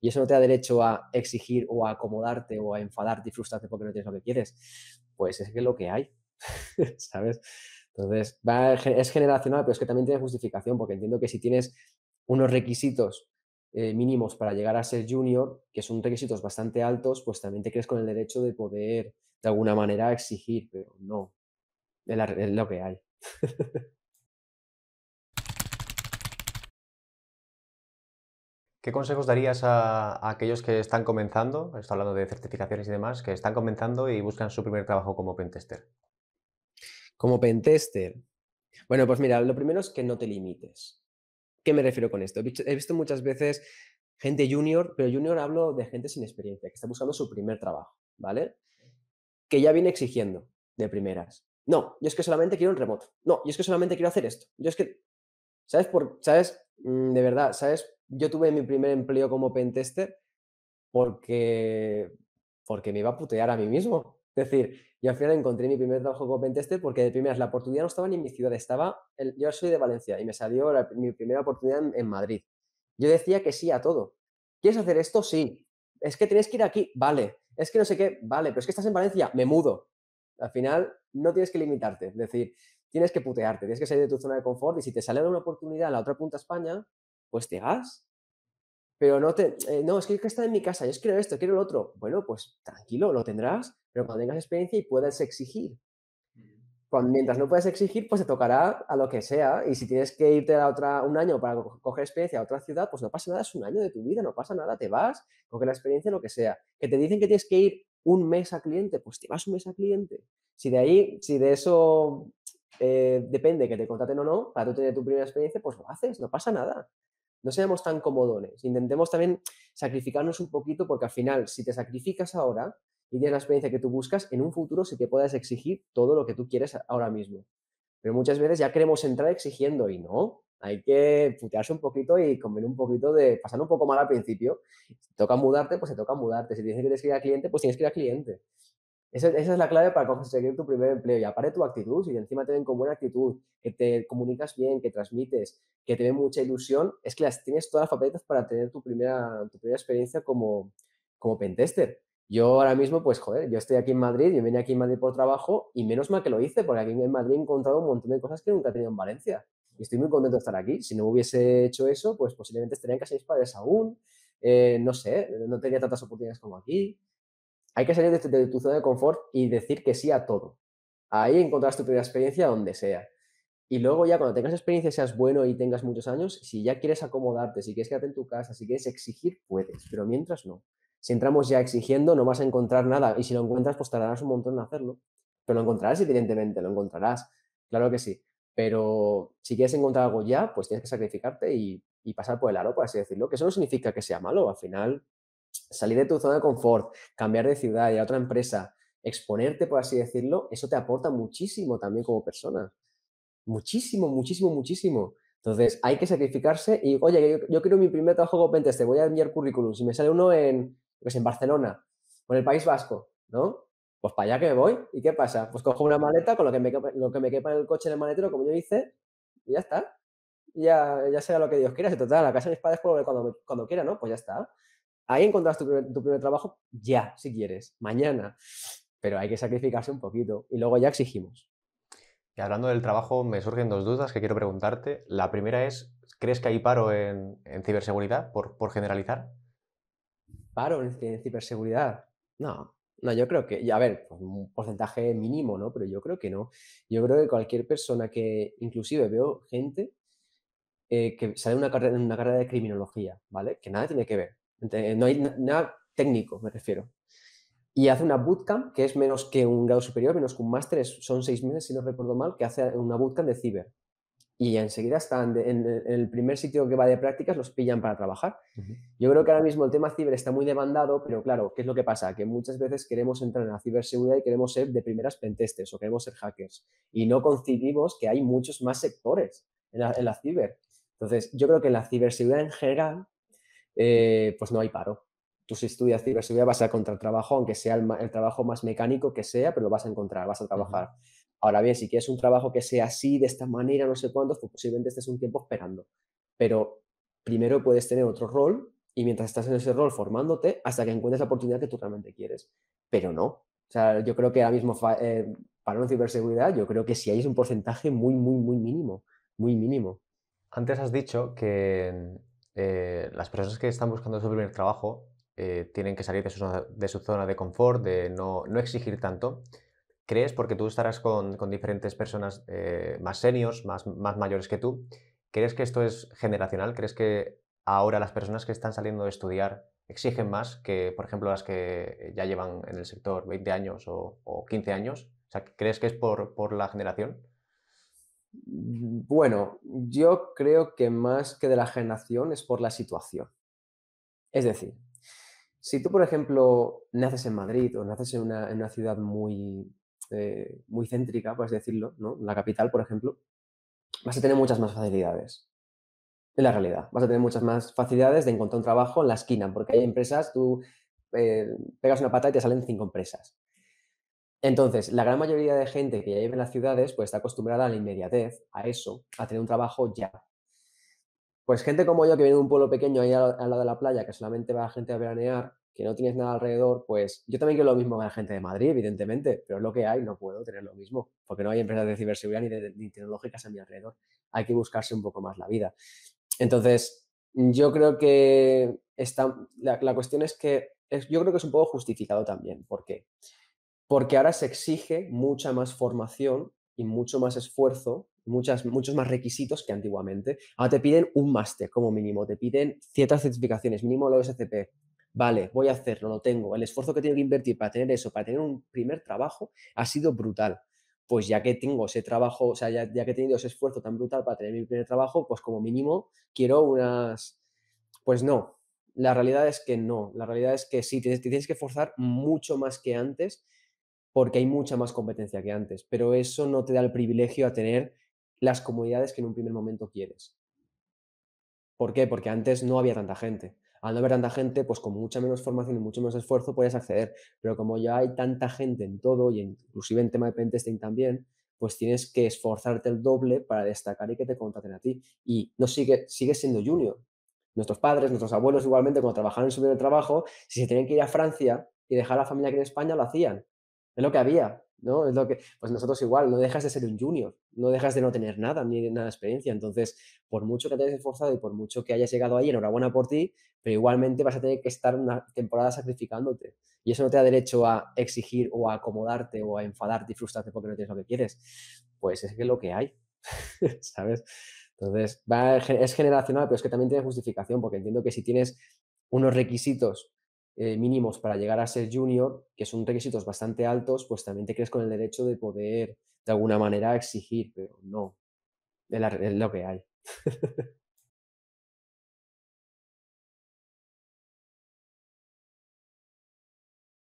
Y eso no te da derecho a exigir o a acomodarte o a enfadarte y frustrarte porque no tienes lo que quieres. Pues es que es lo que hay, ¿sabes? Entonces, es generacional, pero es que también tiene justificación, porque entiendo que si tienes unos requisitos eh, mínimos para llegar a ser junior, que son requisitos bastante altos, pues también te crees con el derecho de poder de alguna manera exigir, pero no, es lo que hay. ¿Qué consejos darías a, aquellos que están comenzando, estoy hablando de certificaciones y demás, que están comenzando y buscan su primer trabajo como pentester? Como pentester. Bueno, pues mira, lo primero es que no te limites. ¿Qué me refiero con esto? He visto, muchas veces gente junior, pero junior hablo de gente sin experiencia, que está buscando su primer trabajo, ¿vale? Que ya viene exigiendo de primeras. No, yo es que solamente quiero un remoto. No, yo es que solamente quiero hacer esto. Yo es que, ¿sabes? ¿Sabes? Mm, de verdad, ¿sabes yo tuve mi primer empleo como pentester porque, porque me iba a putear a mí mismo. Es decir, yo al final encontré mi primer trabajo como pentester porque de primeras la oportunidad no estaba ni en mi ciudad, estaba, yo soy de Valencia y me salió mi primera oportunidad en, Madrid. Yo decía que sí a todo. ¿Quieres hacer esto? Sí. Es que tienes que ir aquí, vale. Es que no sé qué, vale. Pero es que estás en Valencia, me mudo. Al final no tienes que limitarte, es decir, tienes que putearte, tienes que salir de tu zona de confort y si te sale una oportunidad a la otra punta de España, pues te vas. Pero no te, eh, no, es que está en mi casa, yo quiero esto, quiero lo otro. Bueno, pues tranquilo, lo tendrás, pero cuando tengas experiencia y puedas exigir. Cuando, mientras no puedas exigir, pues te tocará a lo que sea. Y si tienes que irte a otra, un año para coger experiencia a otra ciudad, pues no pasa nada, es un año de tu vida, no pasa nada, te vas, coge la experiencia, lo que sea. Que te dicen que tienes que ir un mes a cliente, pues te vas un mes a cliente. Si de ahí, si de eso eh, depende que te contraten o no, para tú tener tu primera experiencia, pues lo haces, no pasa nada no seamos tan comodones, intentemos también sacrificarnos un poquito porque al final, si te sacrificas ahora y tienes la experiencia que tú buscas, en un futuro sí que puedes exigir todo lo que tú quieres ahora mismo. Pero muchas veces ya queremos entrar exigiendo y no, hay que putearse un poquito y comer un poquito de, pasar un poco mal al principio. Si toca mudarte, pues se toca mudarte. Si tienes que ir a cliente, pues tienes que ir a cliente. Esa, es la clave para conseguir tu primer empleo. Y aparte tu actitud, si encima te ven con buena actitud, que te comunicas bien, que transmites, que te ven mucha ilusión, es que las tienes todas las papeletas para tener tu primera, tu primera experiencia como, como pentester. Yo ahora mismo, pues joder, yo estoy aquí en Madrid, yo vine aquí en Madrid por trabajo y menos mal que lo hice, porque aquí en Madrid he encontrado un montón de cosas que nunca he tenido en Valencia. Y estoy muy contento de estar aquí. Si no hubiese hecho eso, pues posiblemente estaría en casa mis padres aún. Eh, no sé, no tenía tantas oportunidades como aquí hay que salir de, tu zona de confort y decir que sí a todo. Ahí encontrarás tu primera experiencia donde sea. Y luego ya cuando tengas experiencia, seas bueno y tengas muchos años, si ya quieres acomodarte, si quieres quedarte en tu casa, si quieres exigir, puedes, pero mientras no. Si entramos ya exigiendo, no vas a encontrar nada. Y si lo encuentras, pues tardarás un montón en hacerlo. Pero lo encontrarás, evidentemente, lo encontrarás. Claro que sí. Pero si quieres encontrar algo ya, pues tienes que sacrificarte y, y pasar por el aro, por así decirlo. Que eso no significa que sea malo. Al final, salir de tu zona de confort, cambiar de ciudad y a otra empresa, exponerte, por así decirlo, eso te aporta muchísimo también como persona. Muchísimo, muchísimo, muchísimo. Entonces, hay que sacrificarse y, oye, yo, quiero mi primer trabajo con te voy a enviar currículum. Si me sale uno en, pues en Barcelona o en el País Vasco, ¿no? Pues para allá que me voy. ¿Y qué pasa? Pues cojo una maleta con lo que me, lo que me quepa en el coche en el maletero, como yo hice, y ya está. Ya, ya sea lo que Dios quiera. Si total, la casa de mis padres cuando, cuando quiera, ¿no? Pues ya está. Ahí encontrarás tu primer, trabajo ya, si quieres, mañana. Pero hay que sacrificarse un poquito y luego ya exigimos. Y hablando del trabajo, me surgen dos dudas que quiero preguntarte. La primera es, ¿crees que hay paro en, ciberseguridad por, generalizar? ¿Paro en, ciberseguridad? No, no, yo creo que, a ver, pues, un porcentaje mínimo, ¿no? Pero yo creo que no. Yo creo que cualquier persona que, inclusive veo gente eh, que sale de una carrera, una carrera de criminología, ¿vale? Que nada tiene que ver no hay nada técnico, me refiero. Y hace una bootcamp que es menos que un grado superior, menos que un máster, son seis meses, si no recuerdo mal, que hace una bootcamp de ciber. Y enseguida están en, el primer sitio que va de prácticas, los pillan para trabajar. Yo creo que ahora mismo el tema ciber está muy demandado, pero claro, ¿qué es lo que pasa? Que muchas veces queremos entrar en la ciberseguridad y queremos ser de primeras pentestes o queremos ser hackers. Y no concibimos que hay muchos más sectores en la, ciber. Entonces, yo creo que la ciberseguridad en general eh, pues no hay paro. Tú si estudias ciberseguridad vas a encontrar trabajo, aunque sea el, trabajo más mecánico que sea, pero lo vas a encontrar, vas a trabajar. Ahora bien, si quieres un trabajo que sea así, de esta manera, no sé cuándo, pues posiblemente estés un tiempo esperando. Pero primero puedes tener otro rol y mientras estás en ese rol formándote hasta que encuentres la oportunidad que tú realmente quieres. Pero no. O sea, yo creo que ahora mismo eh, para una ciberseguridad, yo creo que si hay un porcentaje muy, muy, muy mínimo. Muy mínimo. Antes has dicho que mm, eh, las personas que están buscando su primer trabajo eh, tienen que salir de su, zona, de confort, de no, no exigir tanto. ¿Crees? Porque tú estarás con, diferentes personas eh, más seniors, más, mayores que tú. ¿Crees que esto es generacional? ¿Crees que ahora las personas que están saliendo de estudiar exigen más que, por ejemplo, las que ya llevan en el sector 20 años o, 15 años? ¿crees que es por, por la generación? Mm, bueno, yo creo que más que de la generación es por la situación. Es decir, si tú, por ejemplo, naces en Madrid o naces en una, ciudad muy, eh, muy céntrica, por decirlo, la capital, por ejemplo, vas a tener muchas más facilidades. En la realidad, vas a tener muchas más facilidades de encontrar un trabajo en la esquina, porque hay empresas, tú eh, pegas una pata y te salen cinco empresas. Entonces, la gran mayoría de gente que ya vive en las ciudades pues está acostumbrada a la inmediatez, a eso, a tener un trabajo ya. Pues gente como yo que viene de un pueblo pequeño ahí al, lado de la playa, que solamente va gente a veranear, que no tienes nada alrededor, pues yo también quiero lo mismo que la gente de Madrid, evidentemente, pero es lo que hay, no puedo tener lo mismo, porque no hay empresas de ciberseguridad ni, de, tecnológicas a mi alrededor. Hay que buscarse un poco más la vida. Entonces, yo creo que la, cuestión es que yo creo que es un poco justificado también. porque qué? porque ahora se exige mucha más formación y mucho más esfuerzo, muchas, muchos más requisitos que antiguamente. Ahora te piden un máster como mínimo, te piden ciertas certificaciones, mínimo de SCP. Vale, voy a hacerlo, lo tengo. El esfuerzo que tengo que invertir para tener eso, para tener un primer trabajo, ha sido brutal. Pues ya que tengo ese trabajo, o sea, ya, que he tenido ese esfuerzo tan brutal para tener mi primer trabajo, pues como mínimo quiero unas... Pues no, la realidad es que no. La realidad es que sí, te, tienes que forzar mucho más que antes porque hay mucha más competencia que antes, pero eso no te da el privilegio a tener las comodidades que en un primer momento quieres. ¿Por qué? Porque antes no había tanta gente. Al no haber tanta gente, pues con mucha menos formación y mucho menos esfuerzo puedes acceder, pero como ya hay tanta gente en todo, y inclusive en tema de pentesting también, pues tienes que esforzarte el doble para destacar y que te contraten a ti. Y no sigue, sigues siendo junior. Nuestros padres, nuestros abuelos igualmente, cuando trabajaban en su primer trabajo, si se tenían que ir a Francia y dejar a la familia aquí en España, lo hacían es lo que había, ¿no? Es lo que, pues nosotros igual, no dejas de ser un junior, no dejas de no tener nada, ni nada de experiencia. Entonces, por mucho que te hayas esforzado y por mucho que hayas llegado ahí, enhorabuena por ti, pero igualmente vas a tener que estar una temporada sacrificándote. Y eso no te da derecho a exigir o a acomodarte o a enfadarte y frustrarte porque no tienes lo que quieres. Pues es que lo que hay, ¿sabes? Entonces, es generacional, pero es que también tiene justificación, porque entiendo que si tienes unos requisitos eh, mínimos para llegar a ser junior, que son requisitos bastante altos, pues también te crees con el derecho de poder de alguna manera exigir, pero no, es lo que hay.